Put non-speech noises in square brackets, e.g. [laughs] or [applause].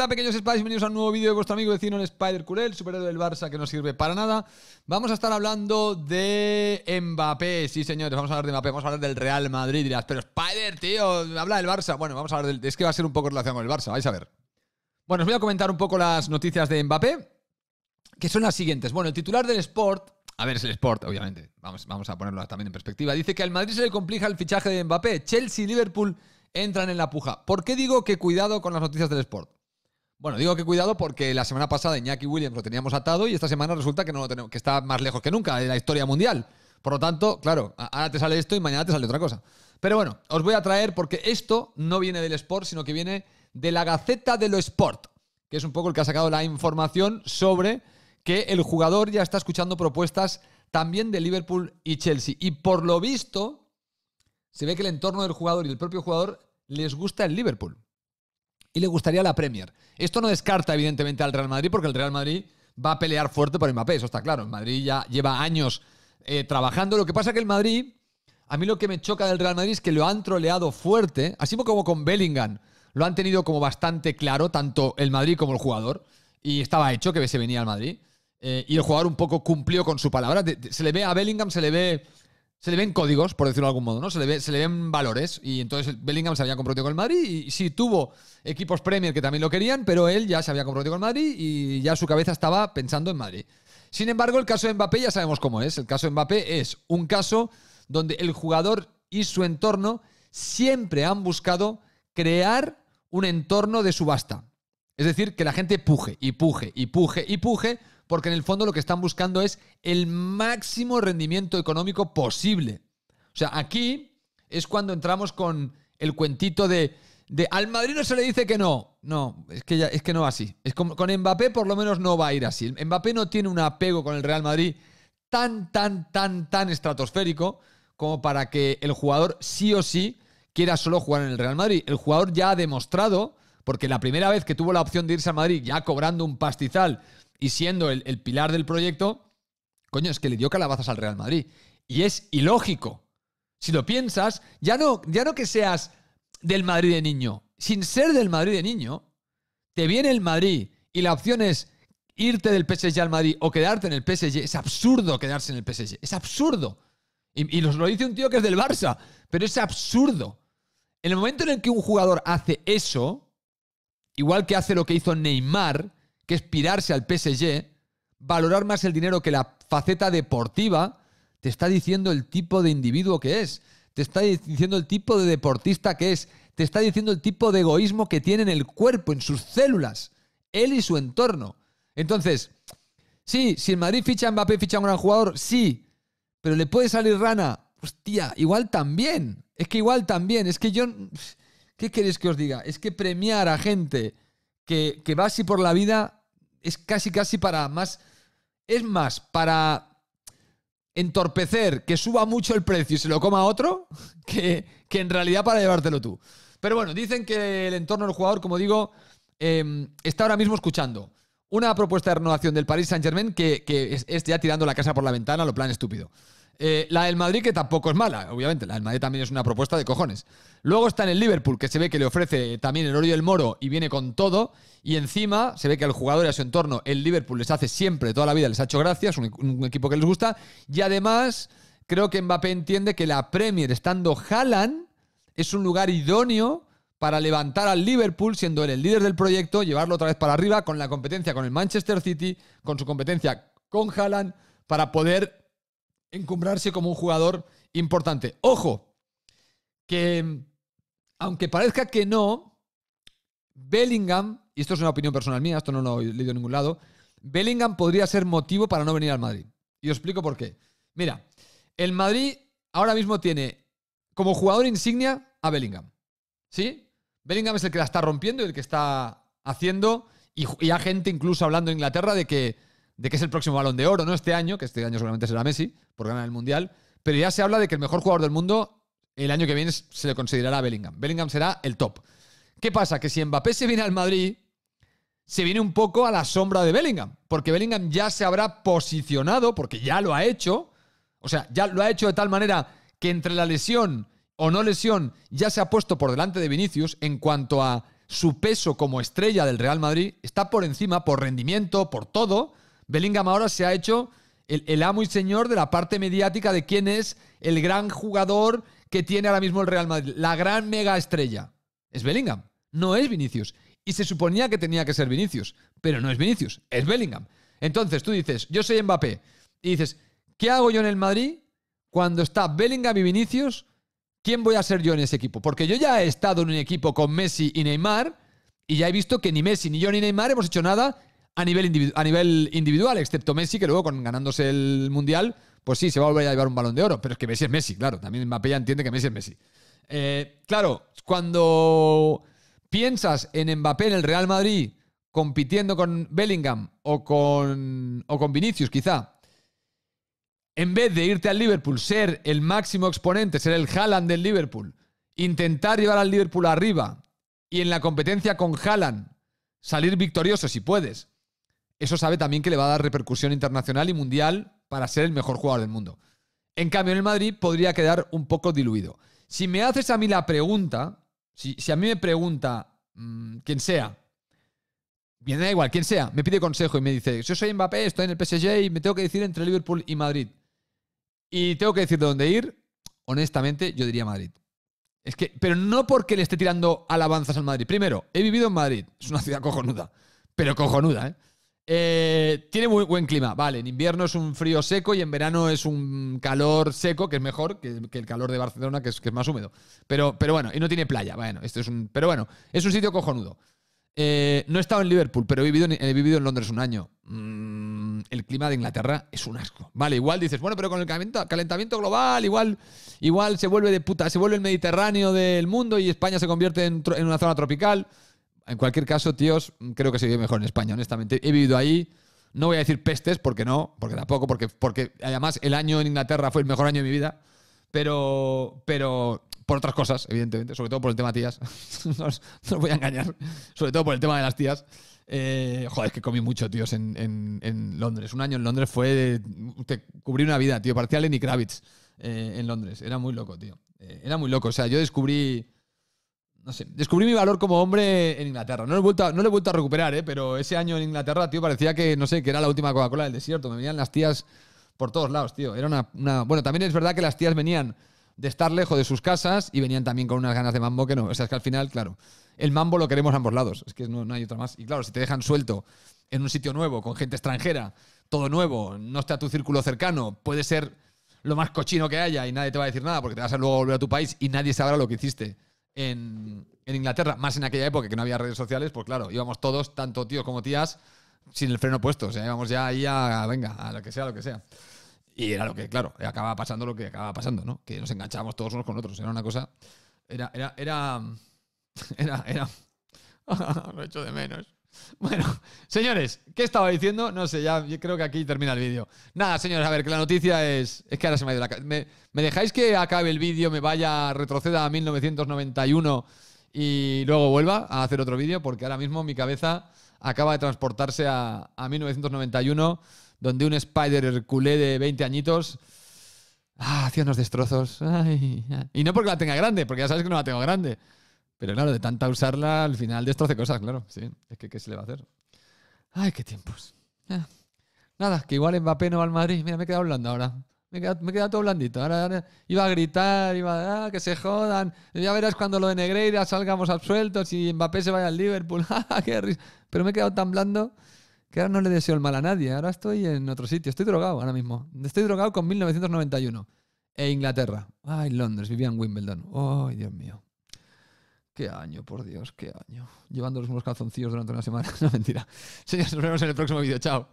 Hola pequeños Spiders, bienvenidos a un nuevo vídeo de vuestro amigo vecino en Spider Curel, superhéroe del Barça que no sirve para nada. Vamos a estar hablando de Mbappé, sí señores, vamos a hablar de Mbappé, vamos a hablar del Real Madrid, pero Spider, tío, habla del Barça. Bueno, vamos a hablar del... Es que va a ser un poco relacionado con el Barça, vais a ver. Bueno, os voy a comentar un poco las noticias de Mbappé, que son las siguientes. Bueno, el titular del Sport a ver, es el Sport, obviamente. Vamos, vamos a ponerlo también en perspectiva. Dice que al Madrid se le complica el fichaje de Mbappé. Chelsea y Liverpool entran en la puja. ¿Por qué digo que cuidado con las noticias del Sport? Bueno, digo que cuidado porque la semana pasada Iñaki Williams lo teníamos atado y esta semana resulta que no lo tenemos, que está más lejos que nunca de la historia mundial. Por lo tanto, claro, ahora te sale esto y mañana te sale otra cosa. Pero bueno, os voy a traer porque esto no viene del Sport, sino que viene de la Gaceta de lo Sport, que es un poco el que ha sacado la información sobre que el jugador ya está escuchando propuestas también de Liverpool y Chelsea. Y por lo visto, se ve que el entorno del jugador y el propio jugador les gusta el Liverpool y le gustaría la Premier. Esto no descarta, evidentemente, al Real Madrid, porque el Real Madrid va a pelear fuerte por Mbappé, eso está claro. El Madrid ya lleva años eh, trabajando. Lo que pasa es que el Madrid, a mí lo que me choca del Real Madrid es que lo han troleado fuerte, así como con Bellingham. Lo han tenido como bastante claro, tanto el Madrid como el jugador. Y estaba hecho que se venía al Madrid. Eh, y el jugador un poco cumplió con su palabra. se le ve a Bellingham, se le ve se le ven códigos, por decirlo de algún modo, ¿no? Se le, se le ven valores. Y entonces Bellingham se había comprometido con el Madrid. Y sí, tuvo equipos Premier que también lo querían, pero él ya se había comprometido con el Madrid y ya su cabeza estaba pensando en Madrid. Sin embargo, el caso de Mbappé ya sabemos cómo es. El caso de Mbappé es un caso donde el jugador y su entorno siempre han buscado crear un entorno de subasta. Es decir, que la gente puje y puje y puje y puje, porque en el fondo lo que están buscando es el máximo rendimiento económico posible. O sea, aquí es cuando entramos con el cuentito de, al Madrid no se le dice que no. No, es que, es que no va así. Es como con Mbappé por lo menos no va a ir así. Mbappé no tiene un apego con el Real Madrid tan, tan, tan, tan estratosférico como para que el jugador sí o sí quiera solo jugar en el Real Madrid. El jugador ya ha demostrado porque la primera vez que tuvo la opción de irse a Madrid ya cobrando un pastizal y siendo el, pilar del proyecto, coño, es que le dio calabazas al Real Madrid. Y es ilógico. Si lo piensas, ya no, ya no que seas del Madrid de niño, sin ser del Madrid de niño, te viene el Madrid y la opción es irte del PSG al Madrid o quedarte en el PSG. Es absurdo quedarse en el PSG. Es absurdo. Y, y nos lo dice un tío que es del Barça, pero es absurdo. En el momento en el que un jugador hace eso, Igual que hace lo que hizo Neymar, que es pirarse al PSG, valorar más el dinero que la faceta deportiva, te está diciendo el tipo de individuo que es, te está diciendo el tipo de deportista que es, te está diciendo el tipo de egoísmo que tiene en el cuerpo, en sus células, él y su entorno. Entonces, sí, si el Madrid ficha a Mbappé, ficha un gran jugador, sí, pero le puede salir rana. Hostia, igual también. Es que igual también. Es que yo. ¿Qué queréis que os diga? Es que premiar a gente que, va así por la vida es casi, casi para más. Es más, para entorpecer que suba mucho el precio y se lo coma otro [laughs] que, que, en realidad para llevártelo tú. Pero bueno, dicen que el entorno del jugador, como digo, em, está ahora mismo escuchando una propuesta de renovación del Paris Saint-Germain que, que es, ya tirando la casa por la ventana, lo plan estúpido. Eh, la del Madrid, que tampoco es mala, obviamente. La del Madrid también es una propuesta de cojones. Luego está en el Liverpool, que se ve que le ofrece también el oro y el moro y viene con todo. Y encima se ve que al jugador y a su entorno, el Liverpool les hace siempre, toda la vida les ha hecho gracias, un, un equipo que les gusta. Y además, creo que Mbappé entiende que la Premier, estando Haaland, es un lugar idóneo para levantar al Liverpool, siendo él el líder del proyecto, llevarlo otra vez para arriba con la competencia con el Manchester City, con su competencia con Haaland, para poder encumbrarse como un jugador importante. Ojo, que mm, aunque parezca que no, Bellingham, y esto es una opinión personal mía, esto no lo he leído en ningún lado, Bellingham podría ser motivo para no venir al Madrid. Y os explico por qué. Mira, el Madrid ahora mismo tiene como jugador insignia a Bellingham. ¿Sí? Bellingham es el que la está rompiendo y el que está haciendo, y, y hay gente incluso hablando en Inglaterra de que de que es el próximo balón de oro, ¿no? Este año, que este año seguramente será Messi, por ganar el Mundial, pero ya se habla de que el mejor jugador del mundo el año que viene se le considerará Bellingham. Bellingham será el top. ¿Qué pasa? Que si Mbappé se viene al Madrid, se viene un poco a la sombra de Bellingham, porque Bellingham ya se habrá posicionado, porque ya lo ha hecho, o sea, ya lo ha hecho de tal manera que entre la lesión o no lesión ya se ha puesto por delante de Vinicius en cuanto a su peso como estrella del Real Madrid, está por encima, por rendimiento, por todo, Bellingham ahora se ha hecho el, amo y señor de la parte mediática de quién es el gran jugador que tiene ahora mismo el Real Madrid, la gran mega estrella. Es Bellingham, no es Vinicius. Y se suponía que tenía que ser Vinicius, pero no es Vinicius, es Bellingham. Entonces tú dices, yo soy Mbappé, y dices, ¿qué hago yo en el Madrid cuando está Bellingham y Vinicius? ¿Quién voy a ser yo en ese equipo? Porque yo ya he estado en un equipo con Messi y Neymar y ya he visto que ni Messi, ni yo, ni Neymar hemos hecho nada a nivel, a nivel individual, excepto Messi, que luego con, ganándose el Mundial, pues sí, se va a volver a llevar un balón de oro. Pero es que Messi es Messi, claro. También Mbappé ya entiende que Messi es Messi. Eh, claro, cuando piensas en Mbappé en el Real Madrid compitiendo con Bellingham o con, o con Vinicius, quizá, en vez de irte al Liverpool, ser el máximo exponente, ser el Haaland del Liverpool, intentar llevar al Liverpool arriba y en la competencia con Haaland salir victorioso si puedes, eso sabe también que le va a dar repercusión internacional y mundial para ser el mejor jugador del mundo. En cambio, en el Madrid podría quedar un poco diluido. Si me haces a mí la pregunta, si, a mí me pregunta mm, quien sea, bien, da igual, quien sea, me pide consejo y me dice, yo soy Mbappé, estoy en el PSG y me tengo que decir entre Liverpool y Madrid. Y tengo que decir de dónde ir, honestamente, yo diría Madrid. Es que, pero no porque le esté tirando alabanzas al Madrid. Primero, he vivido en Madrid, es una ciudad cojonuda, pero cojonuda, ¿eh? Eh, tiene muy buen clima, vale. En invierno es un frío seco y en verano es un calor seco, que es mejor que, el calor de Barcelona, que es, que es más húmedo. Pero, pero, bueno, y no tiene playa. Bueno, esto es un. Pero bueno, es un sitio cojonudo. Eh, no he estado en Liverpool, pero he vivido en, Londres un año. Mm, el clima de Inglaterra es un asco. Vale, igual dices, bueno, pero con el calentamiento, global, igual, igual se vuelve de puta, se vuelve el Mediterráneo del mundo y España se convierte en una zona tropical. En cualquier caso, tíos, creo que se vive mejor en España, honestamente. He vivido ahí. No voy a decir pestes, porque no, porque tampoco, porque, porque además el año en Inglaterra fue el mejor año de mi vida. Pero, pero por otras cosas, evidentemente, sobre todo por el tema tías. [laughs] no, os, voy a engañar, sobre todo por el tema de las tías. Eh, joder, es que comí mucho, tíos, en, Londres. Un año en Londres fue. Te cubrí una vida, tío. Parecía Lenny Kravitz eh, en Londres. Era muy loco, tío. Eh, era muy loco. O sea, yo descubrí no sé, descubrí mi valor como hombre en Inglaterra. No lo he vuelto a, no vuelto a recuperar, ¿eh? pero ese año en Inglaterra, tío, parecía que, no sé, que era la última Coca-Cola del desierto. Me venían las tías por todos lados, tío. Era una, Bueno, también es verdad que las tías venían de estar lejos de sus casas y venían también con unas ganas de mambo que no. O sea, es que al final, claro, el mambo lo queremos a ambos lados. Es que no, hay otra más. Y claro, si te dejan suelto en un sitio nuevo, con gente extranjera, todo nuevo, no está tu círculo cercano, puede ser lo más cochino que haya y nadie te va a decir nada porque te vas a luego volver a tu país y nadie sabrá lo que hiciste en, Inglaterra, más en aquella época que no había redes sociales, pues claro, íbamos todos, tanto tíos como tías, sin el freno puesto. O sea, íbamos ya ahí a, venga, a lo que sea, lo que sea. Y era lo que, claro, acababa pasando lo que acababa pasando, ¿no? Que nos enganchábamos todos unos con otros. Era una cosa. Era, era, era. [laughs] Era, era. [laughs] lo echo de menos. [laughs] Bueno, señores, ¿qué estaba diciendo? No sé, ya yo creo que aquí termina el vídeo. Nada, señores, a ver, que la noticia es. Es que ahora se me ha ido la. ¿Me, me dejáis que acabe el vídeo, me vaya, retroceda a 1991 y luego vuelva a hacer otro vídeo? Porque ahora mismo mi cabeza acaba de transportarse a, 1991, donde un Spider culé de 20 añitos. Ah, hacía unos destrozos. y no porque la tenga grande, porque ya sabes que no la tengo grande. Pero claro, de tanta usarla, al final de destroce cosas, claro. Sí, es que ¿qué se le va a hacer? Ay, qué tiempos. Nada, que igual Mbappé no va al Madrid. Mira, me he quedado blando ahora. Me he quedado, todo blandito. iba a gritar, iba a ah, que se jodan. Ya verás cuando lo de Negreira salgamos absueltos y Mbappé se vaya al Liverpool. [laughs] Ah, qué risa. Pero me he quedado tan blando que ahora no le deseo el mal a nadie. Ahora estoy en otro sitio. Estoy drogado ahora mismo. Estoy drogado con 1991 e Inglaterra. Ay, Londres, vivía en Wimbledon. Ay, oh, Dios mío. Qué año, por Dios, qué año. Llevándonos unos calzoncillos durante una semana. [laughs] No, mentira. Señores, nos vemos en el próximo vídeo. Chao.